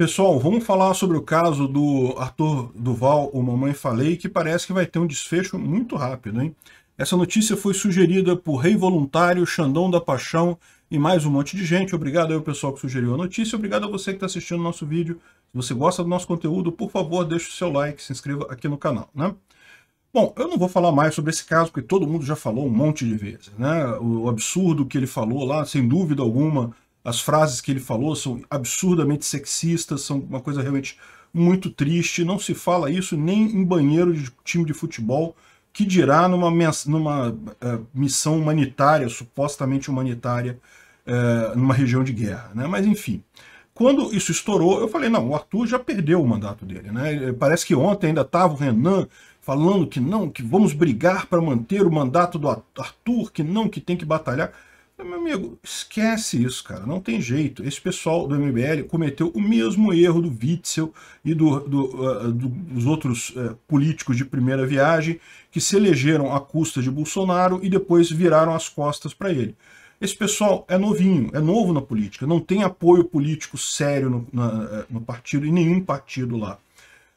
Pessoal, vamos falar sobre o caso do Arthur Duval, o Mamãe Falei, que parece que vai ter um desfecho muito rápido, hein? Essa notícia foi sugerida por Rei Voluntário, Xandão da Paixão e mais um monte de gente. Obrigado ao pessoal que sugeriu a notícia, obrigado a você que está assistindo o nosso vídeo. Se você gosta do nosso conteúdo, por favor, deixe o seu like, se inscreva aqui no canal, né? Bom, eu não vou falar mais sobre esse caso, porque todo mundo já falou um monte de vezes, né? O absurdo que ele falou lá, sem dúvida alguma, as frases que ele falou são absurdamente sexistas, são uma coisa realmente muito triste. Não se fala isso nem em banheiro de time de futebol, que dirá numa, numa uh, missão humanitária, supostamente humanitária, uh, numa região de guerra. Né? Mas enfim, quando isso estourou, eu falei, não, o Arthur já perdeu o mandato dele. Né? Parece que ontem ainda estava o Renan falando que não, que vamos brigar para manter o mandato do Arthur, que não, que tem que batalhar. Meu amigo, esquece isso, cara. Não tem jeito. Esse pessoal do MBL cometeu o mesmo erro do Witzel e do, do, uh, do, dos outros uh, políticos de primeira viagem que se elegeram à custa de Bolsonaro e depois viraram as costas para ele. Esse pessoal é novinho, é novo na política, não tem apoio político sério no, na, eh, no partido e nenhum partido lá.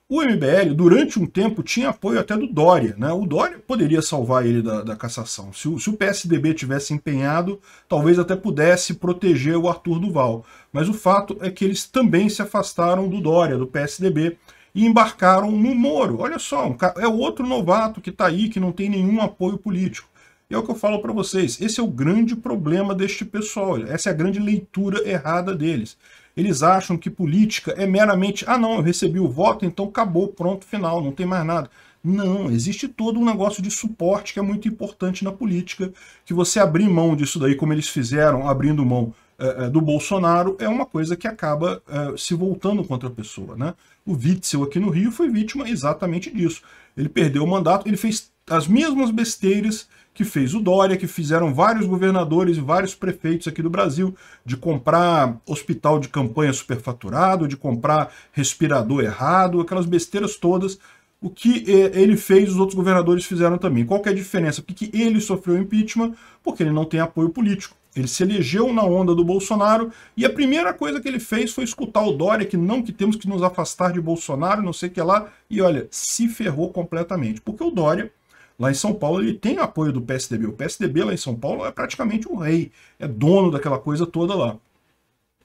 O MBL, durante um tempo, tinha apoio até do Dória. Né? O Dória poderia salvar ele da, da cassação. Se o, se o, PSDB tivesse empenhado, talvez até pudesse proteger o Arthur Duval. Mas o fato é que eles também se afastaram do Dória, do PSDB, e embarcaram no Moro. Olha só, um é outro novato que está aí, que não tem nenhum apoio político. E é o que eu falo para vocês, esse é o grande problema deste pessoal, essa é a grande leitura errada deles. Eles acham que política é meramente, ah não, eu recebi o voto, então acabou, pronto, final, não tem mais nada. Não, existe todo um negócio de suporte que é muito importante na política, que você abrir mão disso daí, como eles fizeram, abrindo mão é, do Bolsonaro, é uma coisa que acaba é, se voltando contra a pessoa. Né? O Witzel aqui no Rio foi vítima exatamente disso. Ele perdeu o mandato, ele fez as mesmas besteiras que fez o Dória, que fizeram vários governadores e vários prefeitos aqui do Brasil, de comprar hospital de campanha superfaturado, de comprar respirador errado, aquelas besteiras todas. O que eh, ele fez, os outros governadores fizeram também. Qual é a diferença? Porque ele sofreu impeachment porque ele não tem apoio político. Ele se elegeu na onda do Bolsonaro e a primeira coisa que ele fez foi escutar o Dória que não que temos que nos afastar de Bolsonaro, não sei o que lá, e olha, se ferrou completamente. Porque o Dória lá em São Paulo, ele tem apoio do PSDB. O PSDB lá em São Paulo é praticamente um rei, é dono daquela coisa toda lá.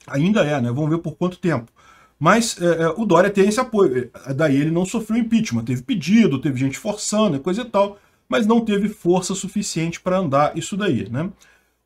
Ainda é, né? Vamos ver por quanto tempo. Mas é, é o Dória tem esse apoio. É, daí ele não sofreu impeachment. Teve pedido, teve gente forçando, coisa e tal, mas não teve força suficiente para andar isso daí, né?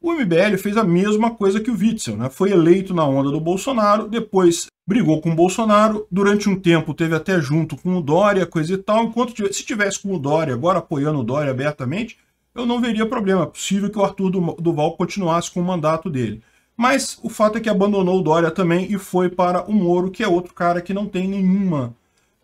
O MBL fez a mesma coisa que o Witzel, né? Foi eleito na onda do Bolsonaro, depois brigou com o Bolsonaro, durante um tempo teve até junto com o Dória, coisa e tal, enquanto tivesse, se tivesse com o Dória, agora apoiando o Dória abertamente, eu não veria problema, é possível que o Arthur Duval continuasse com o mandato dele. Mas o fato é que abandonou o Dória também e foi para o Moro, que é outro cara que não tem nenhuma,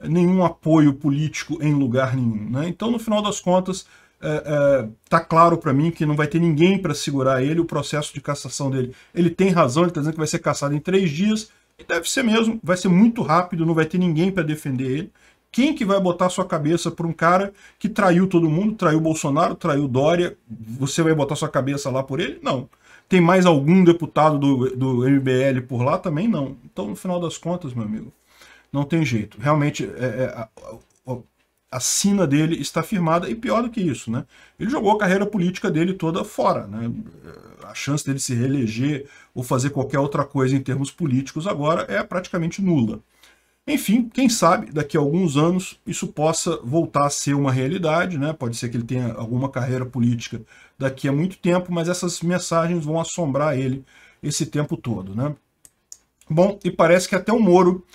nenhum apoio político em lugar nenhum. Né? Então, no final das contas, é, é, tá claro para mim que não vai ter ninguém para segurar ele, o processo de cassação dele. Ele tem razão, ele está dizendo que vai ser cassado em três dias, e deve ser mesmo, vai ser muito rápido, não vai ter ninguém para defender ele. Quem que vai botar sua cabeça para um cara que traiu todo mundo, traiu Bolsonaro, traiu Dória, você vai botar sua cabeça lá por ele? Não. Tem mais algum deputado do, do MBL por lá? Também não. Então, no final das contas, meu amigo, não tem jeito. Realmente, é, é, a sina dele está firmada e pior do que isso, né? Ele jogou a carreira política dele toda fora, né? A chance dele se reeleger ou fazer qualquer outra coisa em termos políticos agora é praticamente nula. Enfim, quem sabe daqui a alguns anos isso possa voltar a ser uma realidade, né? Pode ser que ele tenha alguma carreira política daqui a muito tempo, mas essas mensagens vão assombrar ele esse tempo todo, né? Bom, e parece que até o Moro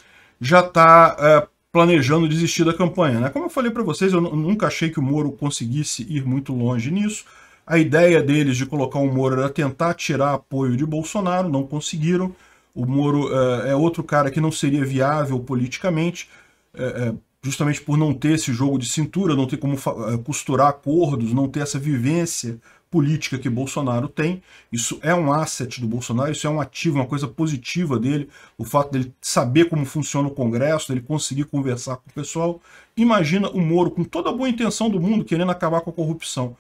já está é, eh, planejando desistir da campanha. Né? Como eu falei para vocês, eu nunca achei que o Moro conseguisse ir muito longe nisso. A ideia deles de colocar o Moro era tentar tirar apoio de Bolsonaro, não conseguiram. O Moro é, é outro cara que não seria viável politicamente, eh, eh, justamente por não ter esse jogo de cintura, não ter como costurar acordos, não ter essa vivência política que Bolsonaro tem. Isso é um asset do Bolsonaro, isso é um ativo, uma coisa positiva dele, o fato dele saber como funciona o Congresso, dele conseguir conversar com o pessoal. Imagina o Moro, com toda a boa intenção do mundo, querendo acabar com a corrupção. O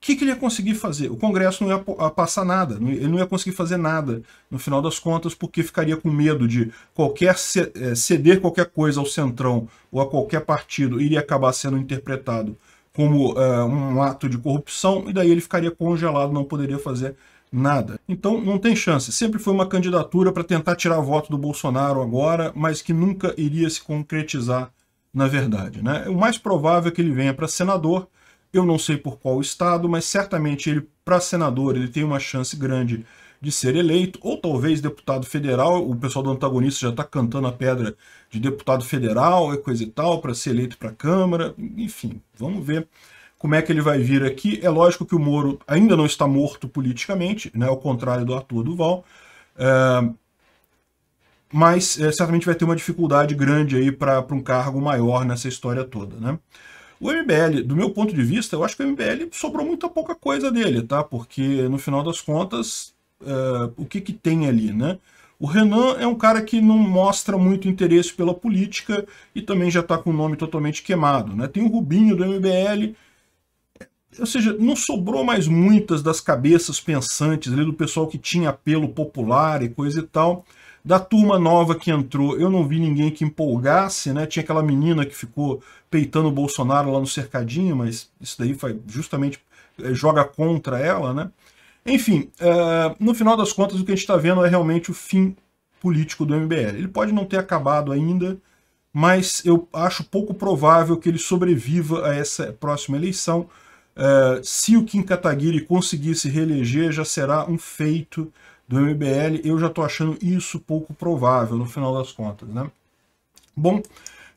que, que ele ia conseguir fazer? O Congresso não ia passar nada, ele não ia conseguir fazer nada, no final das contas, porque ficaria com medo de qualquer eh, ceder qualquer coisa ao Centrão ou a qualquer partido iria acabar sendo interpretado como é, um ato de corrupção e daí ele ficaria congelado, não poderia fazer nada. Então não tem chance. Sempre foi uma candidatura para tentar tirar voto do Bolsonaro agora, mas que nunca iria se concretizar na verdade. Né? O mais provável é que ele venha para senador, eu não sei por qual estado, mas certamente ele para senador ele tem uma chance grande de ser eleito, ou talvez deputado federal, o pessoal do antagonista já está cantando a pedra de deputado federal e é coisa e tal, para ser eleito para a Câmara, enfim, vamos ver como é que ele vai vir aqui. É lógico que o Moro ainda não está morto politicamente, né, ao contrário do ator Duval, é, mas é, certamente vai ter uma dificuldade grande aí para um cargo maior nessa história toda, né. O MBL, do meu ponto de vista, eu acho que o MBL sobrou muita pouca coisa dele, tá? Porque, no final das contas, uh, o que, que tem ali, né? O Renan é um cara que não mostra muito interesse pela política e também já está com o nome totalmente queimado. Né? Tem o Rubinho do MBL, ou seja, não sobrou mais muitas das cabeças pensantes ali do pessoal que tinha apelo popular e coisa e tal. Da turma nova que entrou, eu não vi ninguém que empolgasse, né? Tinha aquela menina que ficou peitando o Bolsonaro lá no cercadinho, mas isso daí foi justamente eh, joga contra ela, né? Enfim, uh, no final das contas, o que a gente está vendo é realmente o fim político do MBL. Ele pode não ter acabado ainda, mas eu acho pouco provável que ele sobreviva a essa próxima eleição. Uh, se o Kim Kataguiri conseguir se reeleger, já será um feito do MBL. Eu já estou achando isso pouco provável, no final das contas. Né? Bom,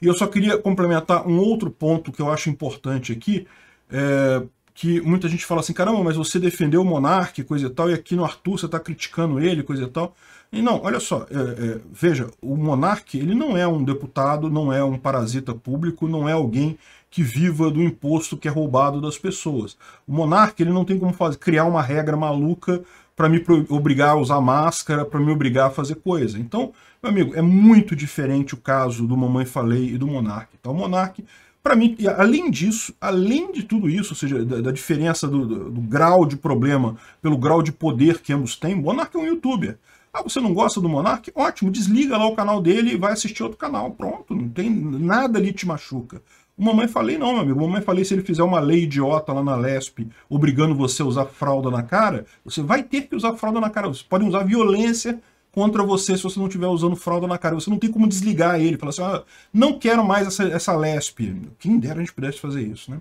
e eu só queria complementar um outro ponto que eu acho importante aqui, é, que muita gente fala assim, caramba, mas você defendeu o monarca, coisa e tal, e aqui no Arthur você está criticando ele, coisa e tal. E não, olha só, é, é, veja, o monarca ele não é um deputado, não é um parasita público, não é alguém que viva do imposto que é roubado das pessoas. O monarca ele não tem como fazer, criar uma regra maluca para me obrigar a usar máscara, para me obrigar a fazer coisa. Então, meu amigo, é muito diferente o caso do Mamãe Falei e do Monarque. Então, o Monarque para mim, além disso, além de tudo isso, ou seja, da, da diferença do, do, do, grau de problema pelo grau de poder que ambos têm, o Monark é um youtuber. Ah, você não gosta do Monark? Ótimo, desliga lá o canal dele e vai assistir outro canal. Pronto, não tem nada ali te machuca. O Mamãe Falei não, meu amigo. O Mamãe Falei, se ele fizer uma lei idiota lá na Lesp, obrigando você a usar fralda na cara, você vai ter que usar fralda na cara. você pode usar violência contra você se você não estiver usando fralda na cara. Você não tem como desligar ele, falar assim, ah, não quero mais essa, essa lespe. Quem dera a gente pudesse fazer isso, né?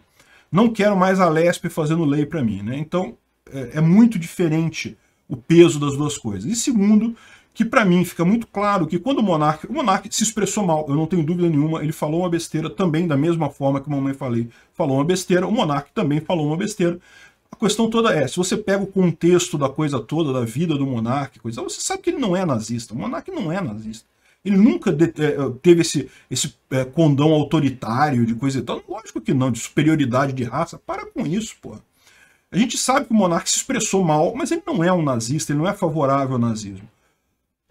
Não quero mais a lespe fazendo lei para mim, né? Então, é, é, muito diferente o peso das duas coisas. E segundo, que para mim fica muito claro que quando o monarca, o monarca se expressou mal, eu não tenho dúvida nenhuma, ele falou uma besteira também da mesma forma que a mamãe falei, falou uma besteira, o monarca também falou uma besteira, a questão toda é, se você pega o contexto da coisa toda, da vida do monarca, coisa, você sabe que ele não é nazista. O monarca não é nazista. Ele nunca de, é, é, teve esse, esse é, condão autoritário de coisa e tal. Lógico que não, de superioridade de raça. Para com isso, pô. A gente sabe que o monarca se expressou mal, mas ele não é um nazista, ele não é favorável ao nazismo.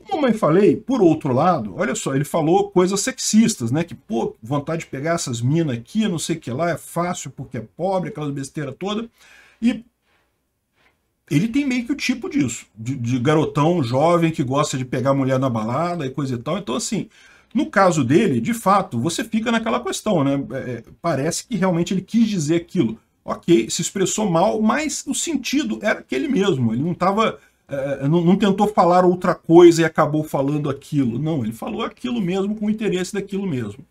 Como eu falei, por outro lado, olha só, ele falou coisas sexistas, né? Que, pô, vontade de pegar essas minas aqui, não sei o que lá, é fácil porque é pobre, aquelas besteiras todas. E ele tem meio que o tipo disso, de, de garotão jovem que gosta de pegar mulher na balada e coisa e tal. Então, assim, no caso dele, de fato, você fica naquela questão, né? É, é parece que realmente ele quis dizer aquilo. Ok, se expressou mal, mas o sentido era aquele mesmo. Ele não estava é, é, não, não, tentou falar outra coisa e acabou falando aquilo. Não, ele falou aquilo mesmo com o interesse daquilo mesmo.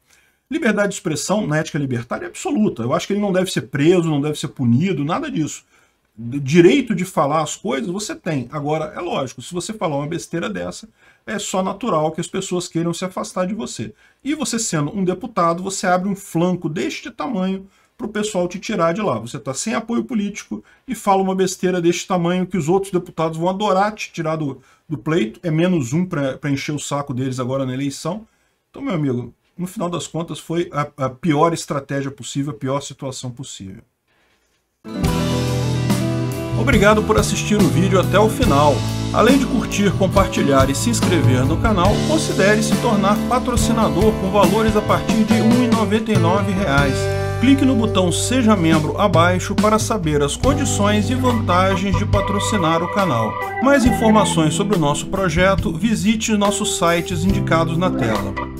Liberdade de expressão na ética libertária é absoluta. Eu acho que ele não deve ser preso, não deve ser punido, nada disso. Direito de falar as coisas você tem. Agora, é lógico, se você falar uma besteira dessa, é só natural que as pessoas queiram se afastar de você. E você sendo um deputado, você abre um flanco deste tamanho para o pessoal te tirar de lá. Você está sem apoio político e fala uma besteira deste tamanho que os outros deputados vão adorar te tirar do, do pleito. É menos um para encher o saco deles agora na eleição. Então, meu amigo, no final das contas, foi a, a pior estratégia possível, a pior situação possível. Obrigado por assistir o vídeo até o final. Além de curtir, compartilhar e se inscrever no canal, considere se tornar patrocinador com valores a partir de R$ 1,99 clique no botão Seja Membro abaixo para saber as condições e vantagens de patrocinar o canal. Mais informações sobre o nosso projeto, visite nossos sites indicados na tela.